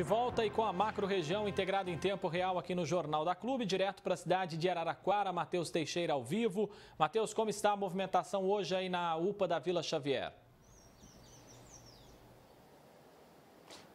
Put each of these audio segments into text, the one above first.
De volta e com a macro região integrada em tempo real aqui no Jornal da Clube, direto para a cidade de Araraquara, Matheus Teixeira ao vivo. Matheus, como está a movimentação hoje aí na UPA da Vila Xavier?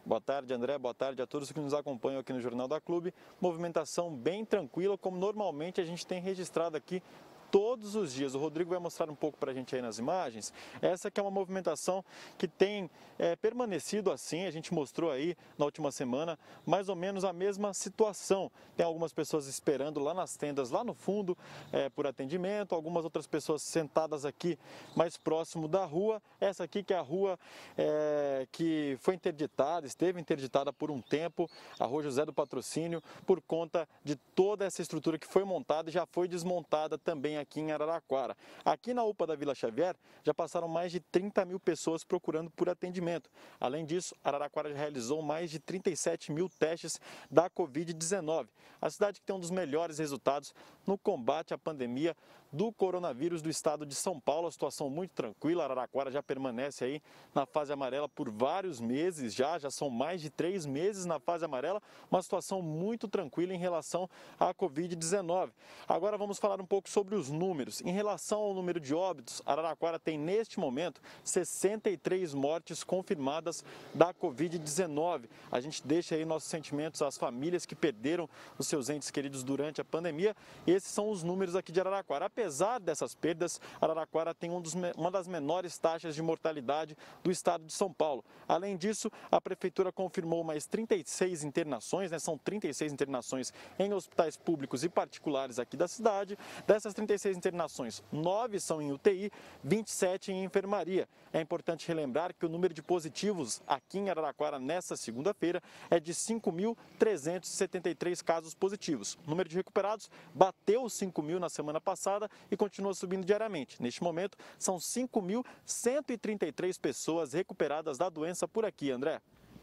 Boa tarde, André. Boa tarde a todos que nos acompanham aqui no Jornal da Clube. Movimentação bem tranquila, como normalmente a gente tem registrado aqui todos os dias. O Rodrigo vai mostrar um pouco para a gente aí nas imagens. Essa que é uma movimentação que tem é, permanecido assim, a gente mostrou aí na última semana mais ou menos a mesma situação. Tem algumas pessoas esperando lá nas tendas, lá no fundo, é, por atendimento, algumas outras pessoas sentadas aqui mais próximo da rua. Essa aqui que é a rua é, que foi interditada, esteve interditada por um tempo, a Rua José do Patrocínio, por conta de toda essa estrutura que foi montada e já foi desmontada também aqui em Araraquara. Aqui na UPA da Vila Xavier já passaram mais de 30 mil pessoas procurando por atendimento. Além disso, Araraquara já realizou mais de 37 mil testes da Covid-19. A cidade que tem um dos melhores resultados no combate à pandemia do coronavírus do estado de São Paulo. A situação muito tranquila, Araraquara já permanece aí na fase amarela por vários meses já, já são mais de três meses na fase amarela, uma situação muito tranquila em relação à Covid-19. Agora vamos falar um pouco sobre os números. Em relação ao número de óbitos, Araraquara tem neste momento 63 mortes confirmadas da Covid-19. A gente deixa aí nossos sentimentos às famílias que perderam os seus entes queridos durante a pandemia. Esses são os números aqui de Araraquara. Apesar apesar dessas perdas, Araraquara tem um dos, uma das menores taxas de mortalidade do estado de São Paulo. Além disso, a prefeitura confirmou mais 36 internações, né? são 36 internações em hospitais públicos e particulares aqui da cidade. Dessas 36 internações, 9 são em UTI, 27 em enfermaria. É importante relembrar que o número de positivos aqui em Araraquara nesta segunda-feira é de 5.373 casos positivos. O número de recuperados bateu 5 mil na semana passada e continua subindo diariamente. Neste momento, são 5.133 pessoas recuperadas da doença por aqui, André.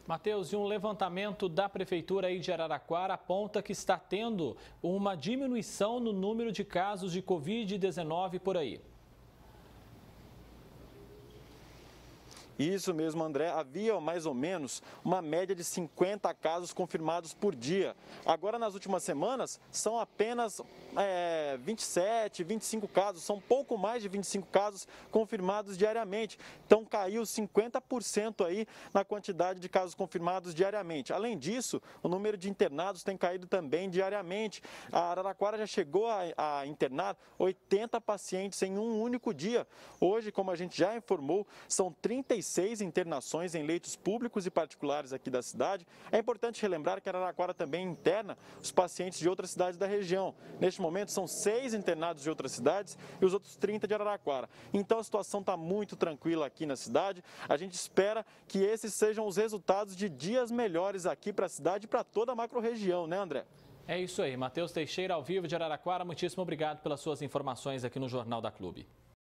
Matheus, e um levantamento da Prefeitura aí de Araraquara aponta que está tendo uma diminuição no número de casos de Covid-19 por aí. Isso mesmo, André. Havia mais ou menos uma média de 50 casos confirmados por dia. Agora, nas últimas semanas, são apenas é, 27, 25 casos, são pouco mais de 25 casos confirmados diariamente. Então, caiu 50% aí na quantidade de casos confirmados diariamente. Além disso, o número de internados tem caído também diariamente. A Araraquara já chegou a, a internar 80 pacientes em um único dia. Hoje, como a gente já informou, são 35 36 internações em leitos públicos e particulares aqui da cidade. É importante relembrar que Araraquara também interna os pacientes de outras cidades da região. Neste momento, são seis internados de outras cidades e os outros 30 de Araraquara. Então, a situação está muito tranquila aqui na cidade. A gente espera que esses sejam os resultados de dias melhores aqui para a cidade e para toda a macro-região, né, André? É isso aí. Matheus Teixeira, ao vivo de Araraquara. Muitíssimo obrigado pelas suas informações aqui no Jornal da Clube.